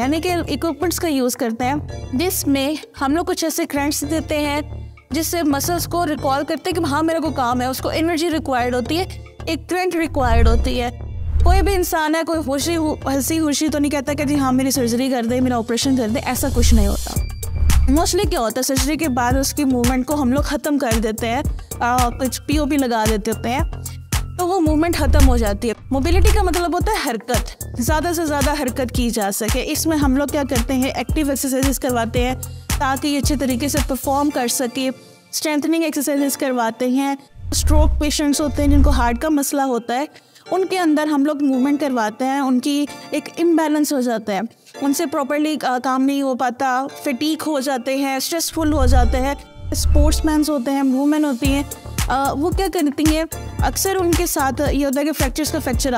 यानी कि इक्विपमेंट्स का यूज़ करते हैं जिसमें हम लोग कुछ ऐसे क्रेंट्स देते हैं जिससे मसल्स को रिकॉल करते हैं कि हाँ मेरे को काम है उसको एनर्जी रिक्वायर्ड होती है एक क्रेंट रिक्वायर्ड होती है कोई भी इंसान है कोई होशी हंसी खुशी तो नहीं कहता कि जी हाँ मेरी सर्जरी कर दे मेरा ऑपरेशन कर दे ऐसा कुछ नहीं होता मोस्टली क्या होता है सर्जरी के बाद उसकी मूवमेंट को हम लोग ख़त्म कर देते हैं कुछ पी लगा देते होते हैं तो वो मूवमेंट खत्म हो जाती है मोबिलिटी का मतलब होता है हरकत ज़्यादा से ज़्यादा हरकत की जा सके इसमें हम लोग क्या करते हैं एक्टिव एक्सरसाइजेस करवाते हैं ताकि ये अच्छे तरीके से परफॉर्म कर सके स्ट्रेंथनिंग एक्सरसाइजेस करवाते हैं स्ट्रोक पेशेंट्स होते हैं जिनको हार्ट का मसला होता है उनके अंदर हम लोग मूवमेंट करवाते हैं उनकी एक इम्बैलेंस हो जाता है उनसे प्रॉपरली काम नहीं हो पाता फिटीक हो जाते हैं स्ट्रेसफुल हो जाते हैं स्पोर्ट्समैन्स होते हैं वूमेन होती हैं वो क्या करती हैं अक्सर उनके साथ ये होता है कि फ्रैक्चर्स का फ्रैक्चर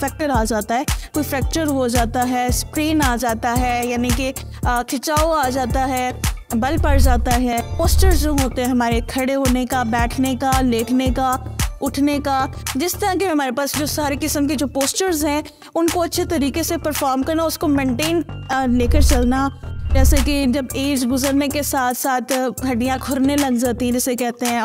फैक्टर आ जाता है कोई फ्रैक्चर हो जाता है स्प्रेन आ जाता है यानी कि खिंचाव आ जाता है बल पड़ जाता है पोस्टर जो होते हैं हमारे खड़े होने का बैठने का लेटने का उठने का जिस तरह के हमारे पास जो सारे किस्म के जो पोस्टर्स हैं उनको अच्छे तरीके से परफॉर्म करना उसको मेंटेन लेकर चलना जैसे कि जब एज गुजरने के साथ साथ हड्डियाँ खुरने लग जाती हैं जैसे कहते हैं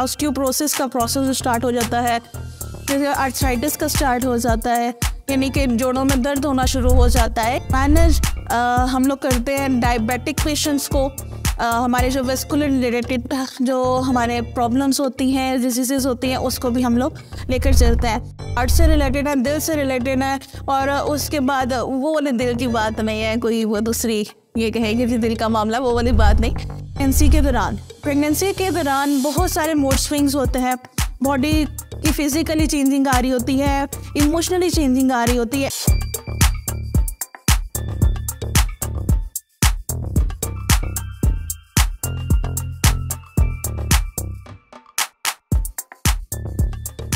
ऑस्टियोप्रोसिस का प्रोसेस स्टार्ट हो जाता है जैसे आर्थराइटिस का स्टार्ट हो जाता है यानी कि जोड़ों में दर्द होना शुरू हो जाता है मैनेज हम लोग करते हैं डायबिटिक पेशेंट्स को हमारे जो वेस्कुलर रिलेटेड जो हमारे प्रॉब्लम्स होती हैं डिजीज़ होती हैं उसको भी हम लोग लेकर चलते हैं हार्ट से रिलेटेड है दिल से रिलेटेड है और उसके बाद वो वाले दिल की बात नहीं है कोई वो दूसरी ये कहेंगे कि दिल का मामला वो वाली बात नहीं प्रेगनेंसी के दौरान प्रेगनेंसी के दौरान बहुत सारे मूड स्विंग्स होते हैं बॉडी की फिज़िकली चेंजिंग आ रही होती है इमोशनली चेंजिंग आ रही होती है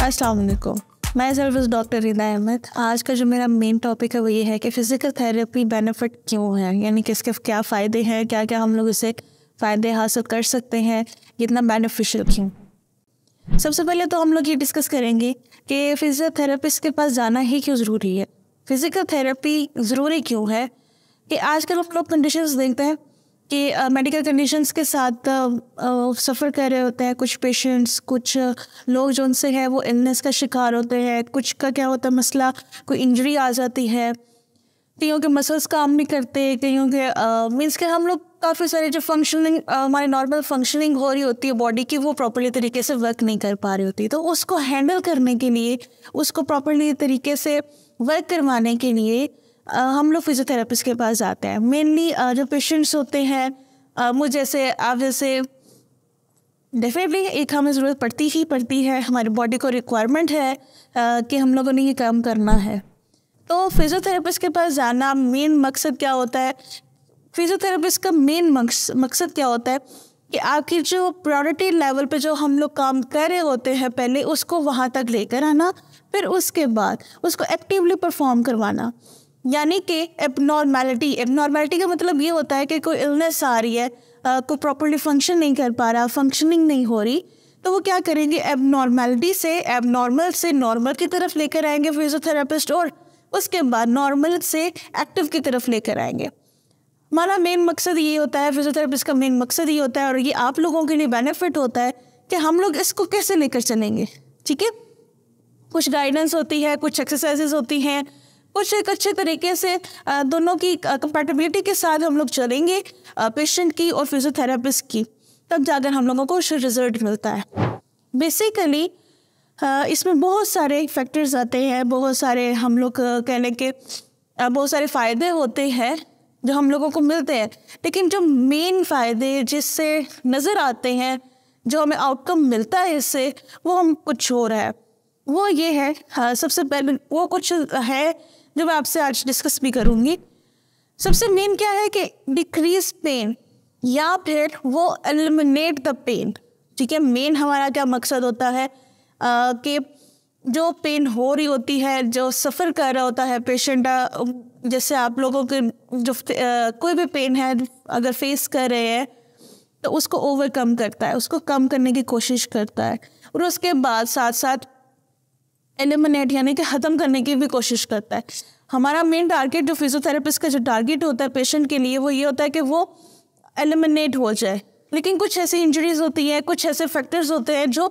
असलकुम मैं सर्विस डॉक्टर रिदा अहमद आज का जो मेरा मेन टॉपिक है वो ये है कि फ़िज़िकल थेरेपी बेनिफिट क्यों है यानी कि इसके क्या फ़ायदे हैं क्या क्या हम लोग इसे फ़ायदे हासिल कर सकते हैं इतना बेनिफिशियल क्यों सबसे पहले तो हम लोग ये डिस्कस करेंगे कि फिज़ियोथेरेपिस्ट के पास जाना ही क्यों ज़रूरी है फिज़िकल थेरेपी ज़रूरी क्यों है कि आजकल हम लोग कंडीशंस देखते हैं कि मेडिकल uh, कंडीशंस के साथ सफ़र कर रहे होते हैं कुछ पेशेंट्स कुछ लोग जो उनसे हैं वो इलनेस का शिकार होते हैं कुछ का क्या होता है मसला कोई इंजरी आ जाती है कईयों के मसल्स काम नहीं करते कईयों के मीन्स के हम लोग काफ़ी सारे जो फंक्शनिंग हमारी नॉर्मल फंक्शनिंग हो रही होती है बॉडी की वो प्रॉपरली तरीके से वर्क नहीं कर पा रही होती तो उसको हैंडल करने के लिए उसको प्रॉपरली तरीके से वर्क करवाने के लिए हम लोग फिजियोथेरापिस्ट के पास जाते हैं मेनली जो पेशेंट्स होते हैं मुझ जैसे आप जैसे डेफिनेटली एक हमें ज़रूरत पड़ती ही पड़ती है हमारी बॉडी को रिक्वायरमेंट है कि हम लोगों ने ये काम करना है तो फिजियोथेरापिस्ट के पास जाना मेन मकसद क्या होता है फिजियोथेरापिस्ट का मेन मकसद क्या होता है कि आपकी जो प्रायोरिटी लेवल पे जो हम लोग काम कर रहे होते हैं पहले उसको वहाँ तक लेकर आना फिर उसके बाद उसको एक्टिवली परफॉर्म करवाना यानी कि एबनॉर्मेलिटी एबनॉर्मेलिटी का मतलब ये होता है कि कोई इलनेस आ रही है कोई प्रॉपरली फंक्शन नहीं कर पा रहा फंक्शनिंग नहीं हो रही तो वो क्या करेंगे एबनॉर्मैलिटी से एबनॉर्मल से नॉर्मल की तरफ लेकर आएंगे फिजियोथेरापिस्ट और उसके बाद नॉर्मल से एक्टिव की तरफ लेकर आएंगे हमारा मेन मकसद ये होता है फिजियोथेरापिस्ट का मेन मकसद ये होता है और ये आप लोगों के लिए बेनिफिट होता है कि हम लोग इसको कैसे लेकर चलेंगे ठीक है कुछ गाइडेंस होती है कुछ एक्सरसाइजेज होती हैं कुछ एक अच्छे तरीके से दोनों की कंपेटेबिलिटी के साथ हम लोग चलेंगे पेशेंट की और फिजियोथेरापिस्ट की तब जाकर हम लोगों को रिजल्ट मिलता है बेसिकली इसमें बहुत सारे फैक्टर्स आते हैं बहुत सारे हम लोग कहने के बहुत सारे फ़ायदे होते हैं जो हम लोगों को मिलते हैं लेकिन जो मेन फ़ायदे जिससे नज़र आते हैं जो हमें आउटकम मिलता है इससे वो हम कुछ हो रहा है वो ये है सबसे पहले वो कुछ है जो मैं आपसे आज डिस्कस भी करूँगी सबसे मेन क्या है कि डिक्रीज पेन या फिर वो एलिमिनेट द पेन ठीक है मेन हमारा क्या मकसद होता है कि जो पेन हो रही होती है जो सफ़र कर रहा होता है पेशेंट जैसे आप लोगों के जो आ, कोई भी पेन है अगर फेस कर रहे हैं तो उसको ओवरकम करता है उसको कम करने की कोशिश करता है और उसके बाद साथ साथ एलिमिनेट यानी कि ख़त्म करने की भी कोशिश करता है हमारा मेन टारगेट जो फिजियोथेरेपिस्ट का जो टारगेट होता है पेशेंट के लिए वो ये होता है कि वो एलिमिनेट हो जाए लेकिन कुछ ऐसी इंजरीज होती है कुछ ऐसे फैक्टर्स होते हैं जो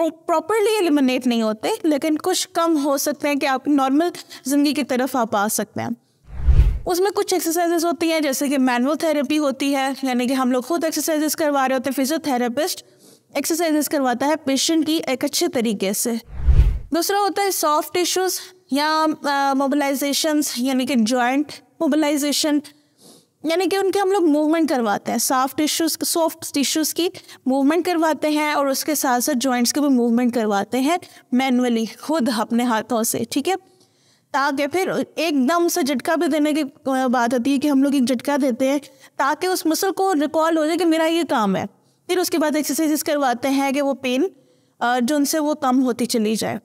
प्रॉपरली एलिमिनेट नहीं होते लेकिन कुछ कम हो सकते हैं कि आप नॉर्मल ज़िंदगी की तरफ आप आ सकते हैं उसमें कुछ एक्सरसाइजेस होती हैं जैसे कि मैनुअल थेरेपी होती है यानी कि हम लोग खुद एक्सरसाइजेस करवा रहे होते हैं फिजियोथेरेपिस्ट एक्सरसाइजेस करवाता है पेशेंट की एक अच्छे तरीके से दूसरा होता है सॉफ्ट टिश्यूज या मोबिलाइजेशन यानी कि जॉइंट मोबिलाइजेशन यानी कि उनके हम लोग मूवमेंट करवाते हैं सॉफ्ट टिश्यूज सॉफ्ट टिश्यूज़ की मूवमेंट करवाते हैं और उसके साथ साथ जॉइंट्स के भी मूवमेंट करवाते हैं मैनुअली खुद अपने हाथों से ठीक है ताकि फिर एकदम से झटका भी देने की बात होती है कि हम लोग एक झटका देते हैं ताकि उस मसल को रिकॉल हो जाए कि मेरा ये काम है फिर उसके बाद एक्सरसाइज करवाते हैं कि वो पेन जो उनसे वो कम होती चली जाए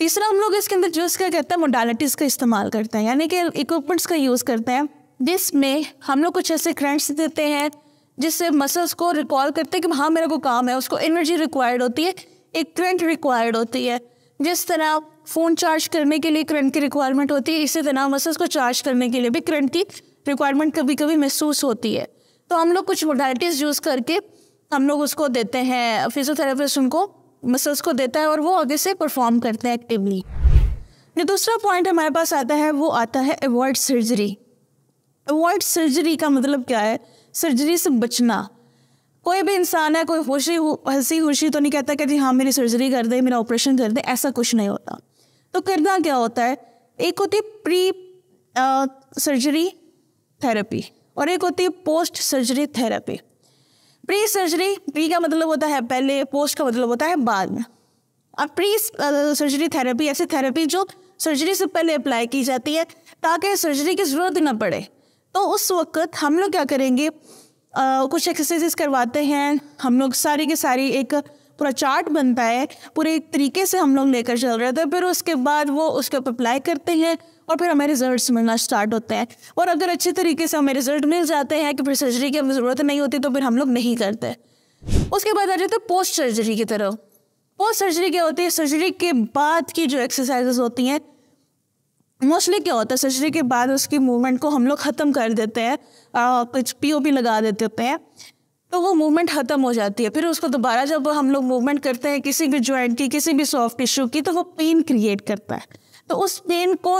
तीसरा हम लोग इसके अंदर जो इसका कहते हैं मोडालिटीज़ का इस्तेमाल करते हैं यानी कि इक्विपमेंट्स का यूज़ करते हैं जिसमें हम लोग कुछ ऐसे करंट्स देते हैं जिससे मसल्स को रिकॉल करते हैं कि हाँ मेरे को काम है उसको एनर्जी रिक्वायर्ड होती है एक करंट रिक्वायर्ड होती है जिस तरह फ़ोन चार्ज करने के लिए करंट की रिक्वायरमेंट होती है इसी तरह मसल्स को चार्ज करने के लिए भी करंट की रिक्वायरमेंट कभी कभी महसूस होती है तो हम लोग कुछ मोडालिटीज़ यूज़ करके हम लोग उसको देते हैं फिजियोथेरापिस्ट उनको मसल्स को देता है और वो आगे से परफॉर्म करते हैं एक्टिवली जो दूसरा पॉइंट हमारे पास आता है वो आता है अवॉइड सर्जरी अवॉइड सर्जरी का मतलब क्या है सर्जरी से बचना कोई भी इंसान है कोई खुशी हंसी खुशी तो नहीं कहता कि जी हाँ मेरी सर्जरी कर दे मेरा ऑपरेशन कर दे ऐसा कुछ नहीं होता तो करना क्या होता है एक होती है प्री सर्जरी थेरेपी और एक होती है post surgery therapy pre surgery pre का मतलब होता है पहले पोस्ट का मतलब होता है बाद में अब प्री सर्जरी थेरेपी ऐसी थेरेपी जो सर्जरी से पहले अप्लाई की जाती है ताकि सर्जरी की ज़रूरत ना पड़े तो उस वक्त हम लोग क्या करेंगे आ, कुछ एक्सरसाइजेस करवाते हैं हम लोग सारी की सारी एक पूरा चार्ट बनता है पूरे तरीके से हम लोग लेकर चल रहे थे फिर उसके बाद वो उसके ऊपर अप्लाई करते हैं और फिर हमें रिजल्ट मिलना स्टार्ट होते हैं और अगर अच्छे तरीके से हमें रिजल्ट मिल जाते हैं कि फिर सर्जरी की हमें ज़रूरत नहीं होती तो फिर हम लोग नहीं करते उसके बाद आ जाते हैं पोस्ट सर्जरी की तरफ पोस्ट सर्जरी क्या होती है सर्जरी के बाद की जो एक्सरसाइज होती हैं मोस्टली क्या होता है सर्जरी के बाद उसकी मूवमेंट को हम लोग ख़त्म कर देते हैं कुछ पी ओ पी लगा देते होते हैं तो वो मूवमेंट ख़त्म हो जाती है फिर उसको दोबारा जब हम लोग मूवमेंट करते हैं किसी भी जॉइंट की किसी भी सॉफ्ट टिश्यू की तो वो पेन क्रिएट करता है तो उस पेन को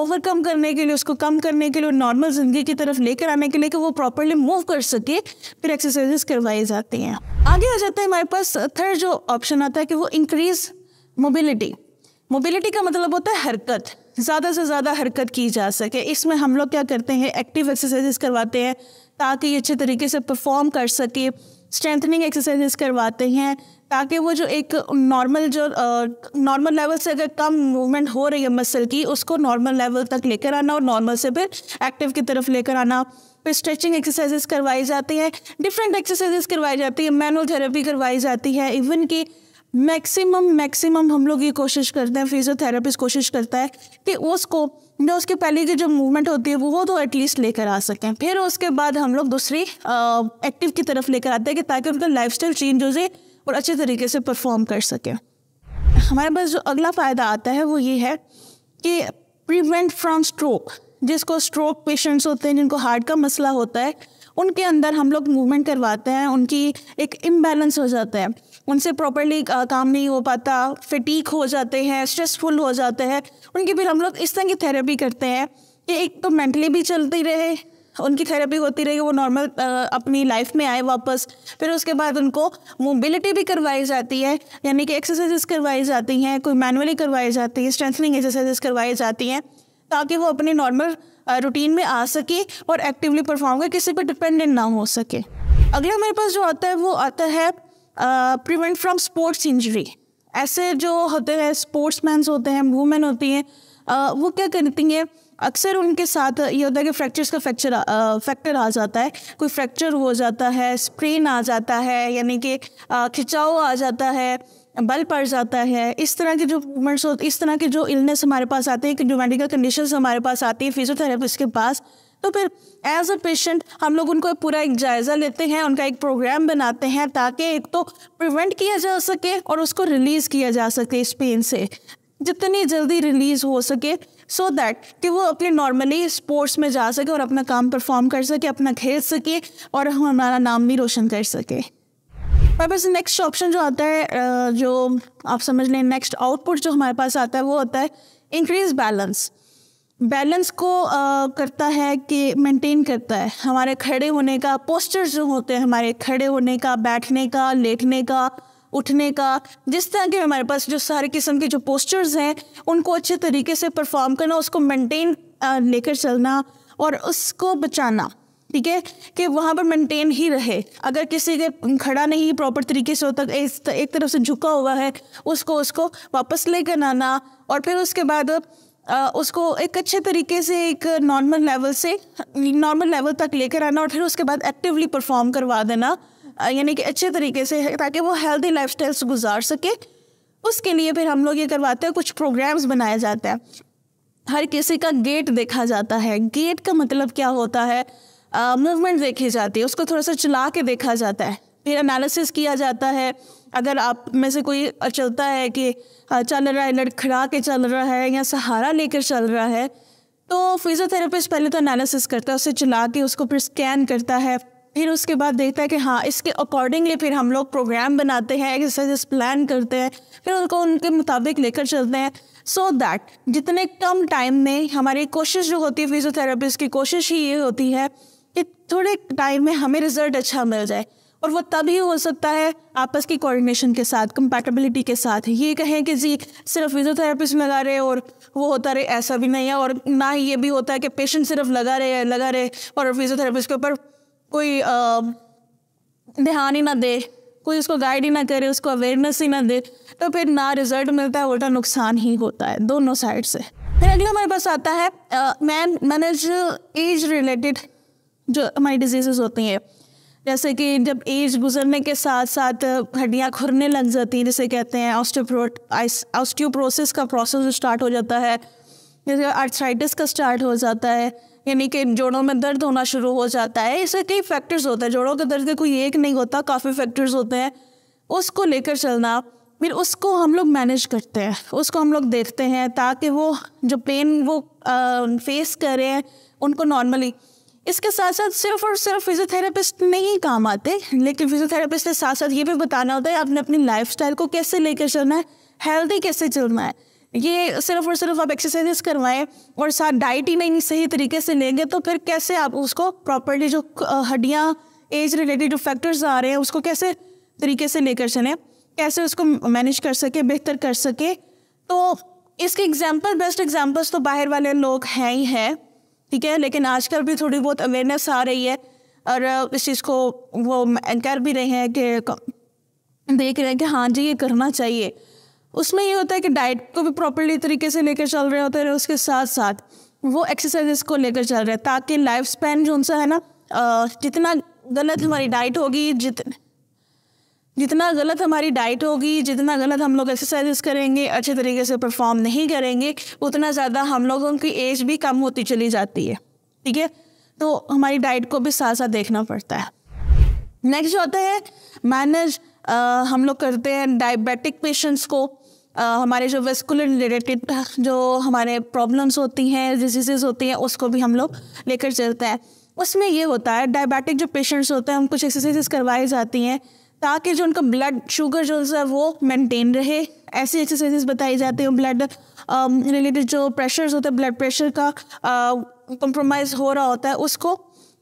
ओवरकम करने के लिए उसको कम करने के लिए नॉर्मल ज़िंदगी की तरफ लेकर आने के लिए कि वो प्रॉपरली मूव कर सके फिर एक्सरसाइजेस करवाई जाती हैं आगे आ जाता है हमारे पास थर्ड जो ऑप्शन आता है कि वो इंक्रीज मोबिलिटी मोबिलिटी का मतलब होता है हरकत ज़्यादा से ज़्यादा हरकत की जा सके इसमें हम लोग क्या करते हैं एक्टिव एक्सरसाइजेस करवाते हैं ताकि ये अच्छे तरीके से परफॉर्म कर सके स्ट्रेंथनिंग एक्सरसाइजेस करवाते हैं ताकि वो जो एक नॉर्मल जो नॉर्मल लेवल से अगर कम मूवमेंट हो रही है मसल की उसको नॉर्मल लेवल तक लेकर आना और नॉर्मल से फिर एक्टिव की तरफ लेकर आना फिर स्ट्रेचिंग एक्सरसाइजेस करवाई जाती हैं डिफरेंट एक्सरसाइजेस करवाई जाती है मैनुअल थेरेपी करवाई जाती है इवन कि मैक्सिमम मैक्सिमम हम लोग ये कोशिश करते हैं फिजियोथेरापिस्ट कोशिश करता है कि उसको जो उसके पहले की जो मूवमेंट होती है वो तो एटलीस्ट लेकर आ सकें फिर उसके बाद हम लोग दूसरी एक्टिव की तरफ लेकर आते हैं कि ताकि उनका लाइफ स्टाइल चेंज हो जाए और अच्छे तरीके से परफॉर्म कर सकें हमारे पास जो अगला फ़ायदा आता है वो ये है कि प्रिवेंट फ्रॉम स्ट्रोक जिसको स्ट्रोक पेशेंट्स होते हैं जिनको हार्ट का मसला होता है उनके अंदर हम लोग मूवमेंट करवाते हैं उनकी एक इम्बैलेंस हो जाता है उनसे प्रॉपरली काम नहीं हो पाता फिटीक हो जाते हैं स्ट्रेसफुल हो जाते हैं उनकी फिर हम लोग इस तरह की थेरेपी करते हैं कि एक तो मेंटली भी चलती रहे उनकी थेरेपी होती रही वो नॉर्मल अपनी लाइफ में आए वापस फिर उसके बाद उनको मोबिलिटी भी करवाई जाती है यानी कि एक्सरसाइजेस करवाई जाती हैं कोई मैनुअली करवाई जाती है स्ट्रेंथनिंग एक्सरसाइजेस करवाई जाती हैं ताकि वो अपने नॉर्मल रूटीन में आ सके और एक्टिवली परफॉर्म करें किसी पर डिपेंडेंट ना हो सके अगला मेरे पास जो आता है वो आता है प्रिवेंट फ्रॉम स्पोर्ट्स इंजरी ऐसे जो होते हैं स्पोर्ट्स मैं होते हैं वूमेन होती हैं वो क्या करती हैं अक्सर उनके साथ ये होता है कि फ्रैक्चर्स का फ्रैक्चर फैक्टर आ जाता है कोई फ्रैक्चर हो जाता है स्प्रेन आ जाता है यानी कि खिंचाव आ जाता है बल पड़ जाता है इस तरह के जो मूवमेंट्स होते इस तरह के जो इलनेस हमारे पास आते हैं जो मेडिकल कंडीशन हमारे पास आती है फिजियोथेरेपिस्ट के पास तो फिर एज अ पेशेंट हम लोग उनको पूरा एक जायज़ा लेते हैं उनका एक प्रोग्राम बनाते हैं ताकि एक तो प्रिवेंट किया जा सके और उसको रिलीज़ किया जा सके इस पेन से जितनी जल्दी रिलीज़ हो सके सो so दैट कि वो अपने नॉर्मली स्पोर्ट्स में जा सके और अपना काम परफॉर्म कर सके अपना खेल सके और हमारा नाम भी रोशन कर सके हमारे पास नेक्स्ट ऑप्शन जो आता है जो आप समझ लें नेक्स्ट आउटपुट जो हमारे पास आता है वो होता है इंक्रीज बैलेंस बैलेंस को आ, करता है कि मेंटेन करता है हमारे खड़े होने का पोस्चर जो होते हैं हमारे खड़े होने का बैठने का लेटने का उठने का जिस तरह के हमारे पास जो सारे किस्म के जो पोस्चर्स हैं उनको अच्छे तरीके से परफॉर्म करना उसको मेंटेन लेकर चलना और उसको बचाना ठीक है कि वहाँ पर मेंटेन ही रहे अगर किसी के खड़ा नहीं प्रॉपर तरीके से होता इस एक तरफ से झुका हुआ है उसको उसको वापस लेकर आना और फिर उसके बाद उसको एक अच्छे तरीके से एक नॉर्मल लेवल से नॉर्मल लेवल तक लेकर आना और फिर उसके बाद एक्टिवली परफॉर्म करवा देना यानी कि अच्छे तरीके से ताकि वो हेल्दी लाइफ से गुजार सके उसके लिए फिर हम लोग ये करवाते हैं कुछ प्रोग्राम्स बनाए जाते हैं हर किसी का गेट देखा जाता है गेट का मतलब क्या होता है मूवमेंट देखी जाती है उसको थोड़ा सा चला के देखा जाता है फिर एनालिसिस किया जाता है अगर आप में से कोई चलता है कि चल रहा है लड़खड़ा के चल रहा है या सहारा लेकर चल रहा है तो फिजियोथेरेपिस्ट पहले तो एनालिसिस करता है उसे चला के उसको फिर स्कैन करता है फिर उसके बाद देखता है कि हाँ इसके अकॉर्डिंगली फिर हम लोग प्रोग्राम बनाते हैं एक्सरसाइज प्लान करते हैं फिर उनको उनके मुताबिक लेकर चलते हैं सो so दैट जितने कम टाइम में हमारी कोशिश जो होती है फिजियोथेरेपिस्ट की कोशिश ही ये होती है कि थोड़े टाइम में हमें रिजल्ट अच्छा मिल जाए और वो तभी हो सकता है आपस की कोऑर्डिनेशन के साथ कंपैटिबिलिटी के साथ ये कहें कि जी सिर्फ फिजियोथेरेपिस्ट लगा रहे और वो होता रहे ऐसा भी नहीं है और ना ही ये भी होता है कि पेशेंट सिर्फ लगा रहे लगा रहे और फिजियोथेरेपिस्ट के ऊपर कोई ध्यान ही ना दे कोई उसको गाइड ही ना करे उसको अवेयरनेस ही ना दे तो फिर ना रिजल्ट मिलता है उल्टा नुकसान ही होता है दोनों साइड से फिर अगला हमारे पास आता है मैन मैनेज एज रिलेटेड जो हमारी डिजीज़ होती हैं जैसे कि जब एज गुजरने के साथ साथ हड्डियाँ खुरने लग जाती हैं जिसे कहते हैं ऑस्टोप्रोट ऑस्टियोप्रोसिस का प्रोसेस स्टार्ट हो जाता है जैसे आर्थराइटिस का स्टार्ट हो जाता है यानी कि जोड़ों में दर्द होना शुरू हो जाता है ऐसे कई फैक्टर्स होते हैं जोड़ों के दर्द के कोई एक नहीं होता काफ़ी फैक्टर्स होते हैं उसको लेकर चलना फिर उसको हम लोग मैनेज करते हैं उसको हम लोग देखते हैं ताकि वो जो पेन वो फेस करें उनको नॉर्मली इसके साथ साथ सिर्फ और सिर्फ फिजियोथेरेपिस्ट नहीं काम आते लेकिन फिजियोथेरेपिस्ट के साथ साथ ये भी बताना होता है आपने अपनी स्टाइल को कैसे लेकर चलना है हेल्दी कैसे चलना है ये सिर्फ और सिर्फ आप एक्सरसाइजेस करवाएं और साथ डाइट ही नहीं सही तरीके से लेंगे तो फिर कैसे आप उसको प्रॉपरली जो हड्डियाँ एज रिलेटेड जो फैक्टर्स आ रहे हैं उसको कैसे तरीके से लेकर चलें कैसे उसको मैनेज कर सके बेहतर कर सके तो इसके एग्जाम्पल बेस्ट एग्जाम्पल्स तो बाहर वाले लोग हैं ही हैं ठीक है लेकिन आजकल भी थोड़ी बहुत अवेयरनेस आ रही है और इस चीज़ को वो कर भी रहे हैं कि देख रहे हैं कि हाँ जी ये करना चाहिए उसमें ये होता है कि डाइट को भी प्रॉपरली तरीके से लेकर चल रहे होते हैं उसके साथ साथ वो एक्सरसाइजेस को लेकर चल रहे हैं ताकि लाइफ स्पैन जो उनसे है ना जितना गलत हमारी डाइट होगी जितने जितना गलत हमारी डाइट होगी जितना गलत हम लोग एक्सरसाइजेस करेंगे अच्छे तरीके से परफॉर्म नहीं करेंगे उतना ज़्यादा हम लोगों की एज भी कम होती चली जाती है ठीक है तो हमारी डाइट को भी साथ साथ देखना पड़ता है नेक्स्ट जो होता है मैनेज हम लोग करते हैं डायबिटिक पेशेंट्स को आ, हमारे जो वेस्कुलर रिलेटेड जो हमारे प्रॉब्लम्स होती हैं डिजीज़ होती हैं उसको भी हम लोग लेकर चलते हैं उसमें ये होता है डायबिटिक जो पेशेंट्स होते हैं हम कुछ एक्सरसाइजेस करवाई जाती हैं ताकि जो उनका ब्लड शुगर जो है वो मेंटेन रहे ऐसी एक्सरसाइजेस बताई जाती हैं ब्लड रिलेटेड um, जो प्रेशर्स होते हैं ब्लड प्रेशर का कंप्रोमाइज़ uh, हो रहा होता है उसको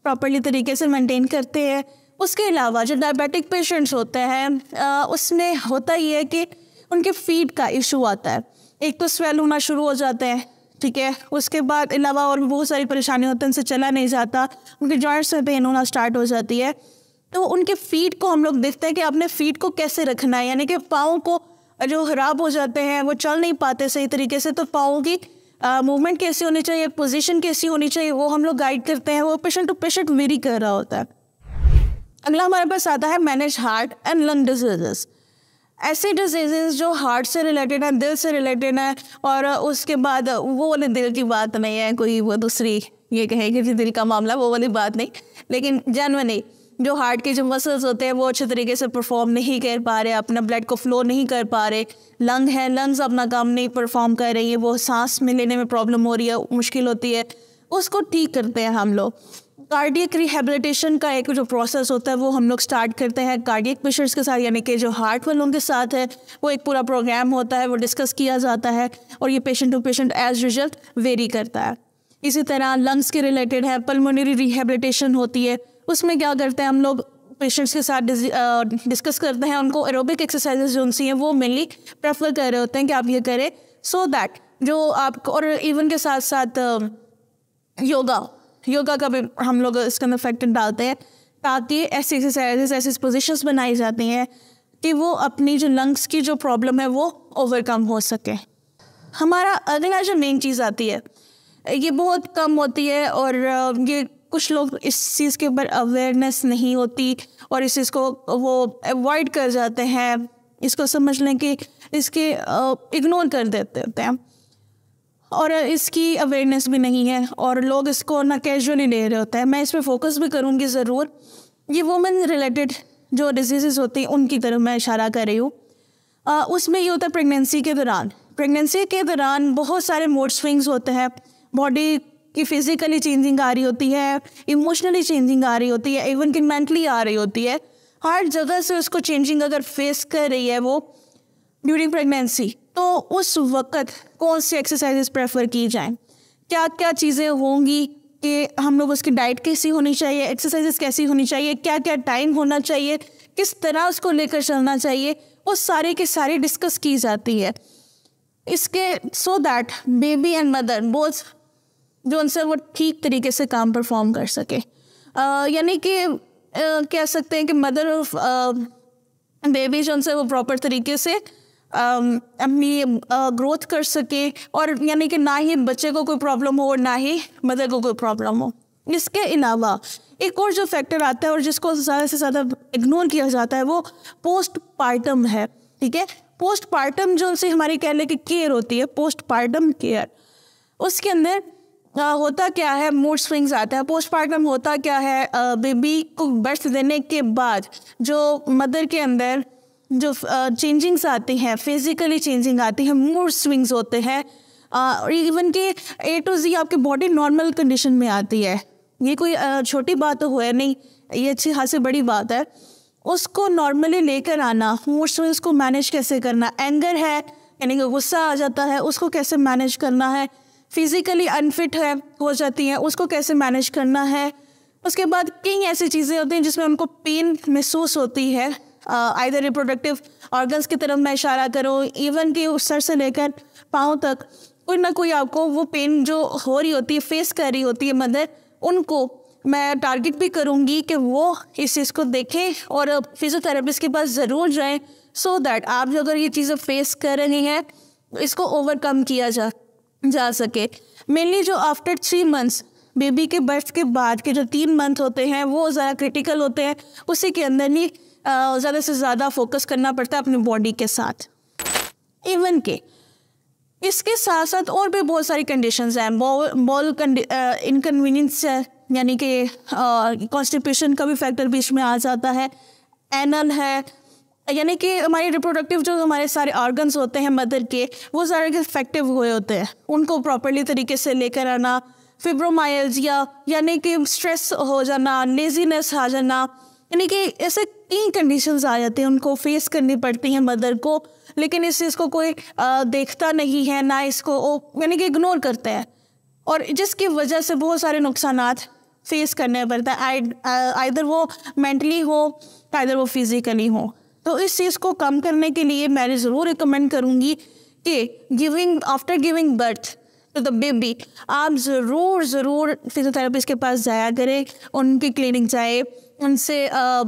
प्रॉपरली तरीके से मेंटेन करते हैं उसके अलावा जो डायबिटिक पेशेंट्स होते हैं uh, उसमें होता ये है कि उनके फीट का इशू आता है एक तो स्वेल होना शुरू हो जाते हैं ठीक है उसके बाद अलावा और भी बहुत सारी परेशानी होती है उनसे चला नहीं जाता उनके जॉइंट्स में पेन होना स्टार्ट हो जाती है तो उनके फीट को हम लोग देखते हैं कि अपने फीट को कैसे रखना है यानी कि पाओ को जो खराब हो जाते हैं वो चल नहीं पाते सही तरीके से तो पाओ की मूवमेंट कैसी होनी चाहिए पोजिशन कैसी होनी चाहिए वो हम लोग गाइड करते हैं वो पेशेंट टू पेशेंट वेरी कर रहा होता है अगला हमारे पास आता है manage heart and lung diseases ऐसे डिजीजेस जो हार्ट से रिलेटेड हैं दिल से रिलेटेड हैं और उसके बाद वो वाले दिल की बात नहीं है कोई वो दूसरी ये कहेगी कि दिल का मामला वो वाली बात नहीं लेकिन जनवनी जो हार्ट के जो मसल्स होते हैं वो अच्छे तरीके से परफॉर्म नहीं कर पा रहे अपना ब्लड को फ्लो नहीं कर पा रहे लंग है लंग्स अपना काम नहीं परफॉर्म कर रही है वो सांस में लेने में प्रॉब्लम हो रही है मुश्किल होती है उसको ठीक करते हैं हम लोग कार्डियक रिहेबलीटेशन का एक जो प्रोसेस होता है वो हम लोग स्टार्ट करते हैं कार्डियक पेशेंट्स के साथ यानी कि जो हार्ट वालों के साथ है वो एक पूरा प्रोग्राम होता है वो डिस्कस किया जाता है और ये patient to patient as result vary करता है इसी तरह लंग्स के रिलेटेड है पल्मोनरी रिहेबलीटेशन होती है उसमें क्या करते हैं हम लोग पेशेंट्स के साथ डिस्कस करते हैं उनको एरोबिक एक्सरसाइजेस जो उनसी हैं वो मेनली प्रेफर कर रहे होते हैं कि आप ये करें सो so दैट जो आप और इवन के साथ साथ योगा योगा का भी हम लोग इसके अंदर फैक्टर डालते हैं ताकि ऐसी एक्सरसाइजेस ऐसी पोजिशंस बनाई जाती हैं कि वो अपनी जो लंग्स की जो प्रॉब्लम है वो ओवरकम हो सके हमारा अगला जो मेन चीज़ आती है ये बहुत कम होती है और ये कुछ लोग इस चीज़ के ऊपर अवेयरनेस नहीं होती और इस चीज़ को वो अवॉइड कर जाते हैं इसको समझ लें कि इसके इग्नोर कर देते होते हैं और इसकी अवेयरनेस भी नहीं है और लोग इसको ना कैजुअली ले रहे होते हैं मैं इस पर फोकस भी करूँगी ज़रूर ये वुमेन रिलेटेड जो डिजीज़ होती हैं उनकी तरफ मैं इशारा कर रही हूँ उसमें ये होता है प्रेगनेंसी के दौरान प्रेगनेंसी के दौरान बहुत सारे मूड स्विंग्स होते हैं बॉडी कि फिजिकली चेंजिंग आ रही होती है इमोशनली चेंजिंग आ रही होती है इवन कि मेंटली आ रही होती है हर जगह से उसको चेंजिंग अगर फेस कर रही है वो ड्यूरिंग प्रेगनेंसी तो उस वक्त कौन सी एक्सरसाइजेस प्रेफर की जाएँ क्या क्या चीज़ें होंगी कि हम लोग उसकी डाइट कैसी होनी चाहिए एक्सरसाइजेस कैसी होनी चाहिए क्या क्या टाइम होना चाहिए किस तरह उसको लेकर चलना चाहिए वो सारे के सारे डिस्कस की जाती है इसके so that baby and mother both जो उनसे वो ठीक तरीके से काम परफॉर्म कर सके यानी कि कह सकते हैं कि मदर ऑफ बेबी जो उनसे वो प्रॉपर तरीके से अपनी ग्रोथ कर सके और यानी कि ना ही बच्चे को कोई प्रॉब्लम हो और ना ही मदर को कोई प्रॉब्लम हो इसके अलावा एक और जो फैक्टर आता है और जिसको ज़्यादा से ज़्यादा इग्नोर किया जाता है वो पोस्ट पार्टम है ठीक है पोस्ट पार्टम जो उनसे हमारी कह लें कि केयर होती है पोस्ट पार्टम केयर उसके अंदर आ, हाँ, होता क्या है मूड स्विंग्स आते हैं पोस्टमार्टम होता क्या है बेबी को बर्थ देने के बाद जो मदर के अंदर जो चेंजिंग्स आती हैं फिजिकली चेंजिंग आती है मूड स्विंग्स होते हैं और इवन के ए टू जी आपकी बॉडी नॉर्मल कंडीशन में आती है ये कोई छोटी बात तो है नहीं ये अच्छी खासी बड़ी बात है उसको नॉर्मली लेकर आना मूड स्विंग्स को मैनेज कैसे करना एंगर है यानी कि गुस्सा आ जाता है उसको कैसे मैनेज करना है फिज़िकली अनफिट है हो जाती हैं उसको कैसे मैनेज करना है उसके बाद कई ऐसी चीज़ें होती हैं जिसमें उनको पेन महसूस होती है आइधर रिप्रोडक्टिव ऑर्गन्स की तरफ मैं इशारा करूँ इवन कि उस सर से लेकर पाँव तक कोई ना कोई आपको वो पेन जो हो रही होती है फेस कर रही होती है मदर उनको मैं टारगेट भी करूँगी कि वो इस चीज़ को देखें और फिजियोथेरेपिस्ट के पास ज़रूर जाएँ सो so दैट आप जो अगर ये चीज़ें फेस कर रही हैं इसको ओवरकम किया जाए जा सके मेनली जो आफ्टर थ्री मंथ्स बेबी के बर्थ के बाद के जो तीन मंथ होते हैं वो ज़्यादा क्रिटिकल होते हैं उसी के अंदर ही ज़्यादा से ज़्यादा फोकस करना पड़ता है अपनी बॉडी के साथ इवन के इसके साथ साथ और भी बहुत सारी कंडीशंस हैं बॉल बॉल इनकन्वीनियंस है यानी कि कॉन्स्टिपेशन का भी फैक्टर बीच में आ जाता है एनल है यानी कि हमारे रिप्रोडक्टिव जो हमारे सारे ऑर्गन्स होते हैं मदर के वो सारे इफेक्टिव हुए होते हैं उनको प्रॉपरली तरीके से लेकर आना फिब्रोमायल्जिया यानी कि स्ट्रेस हो जाना लेजीनेस आ जाना यानी कि ऐसे कई कंडीशंस आ जाते हैं उनको फेस करनी पड़ती हैं मदर को लेकिन इस चीज़ को कोई आ, देखता नहीं है ना इसको यानी कि इग्नोर करते हैं और जिसकी वजह से बहुत सारे नुकसान फेस करने पड़ता है आइदर वो मेंटली हो आइदर वो फिज़िकली हो तो इस चीज़ को कम करने के लिए मैं ज़रूर रिकमेंड करूँगी कि giving after giving birth to the baby आप ज़रूर ज़रूर फिजियोथेरापिस्ट के पास जाया करें उनकी क्लिनिक जाए उनसे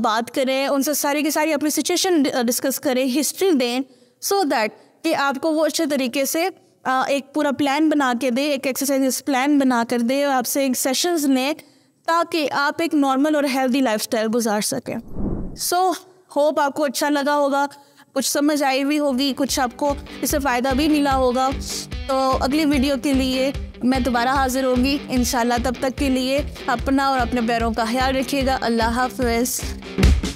बात करें उनसे सारी की सारी अपनी सिचुएशन डिस्कस करें हिस्ट्री दें सो so दैट कि आपको वो अच्छे तरीके से एक पूरा प्लान बना के दे एक एक्सरसाइज प्लान बना कर दे आपसे एक सेशंस लें ताकि आप एक नॉर्मल और हेल्दी लाइफस्टाइल गुजार सकें सो so, होप आपको अच्छा लगा होगा कुछ समझ आई भी होगी कुछ आपको इससे फ़ायदा भी मिला होगा तो अगली वीडियो के लिए मैं दोबारा हाजिर होंगी इन तब तक के लिए अपना और अपने पैरों का ख्याल रखिएगा अल्लाह हाफ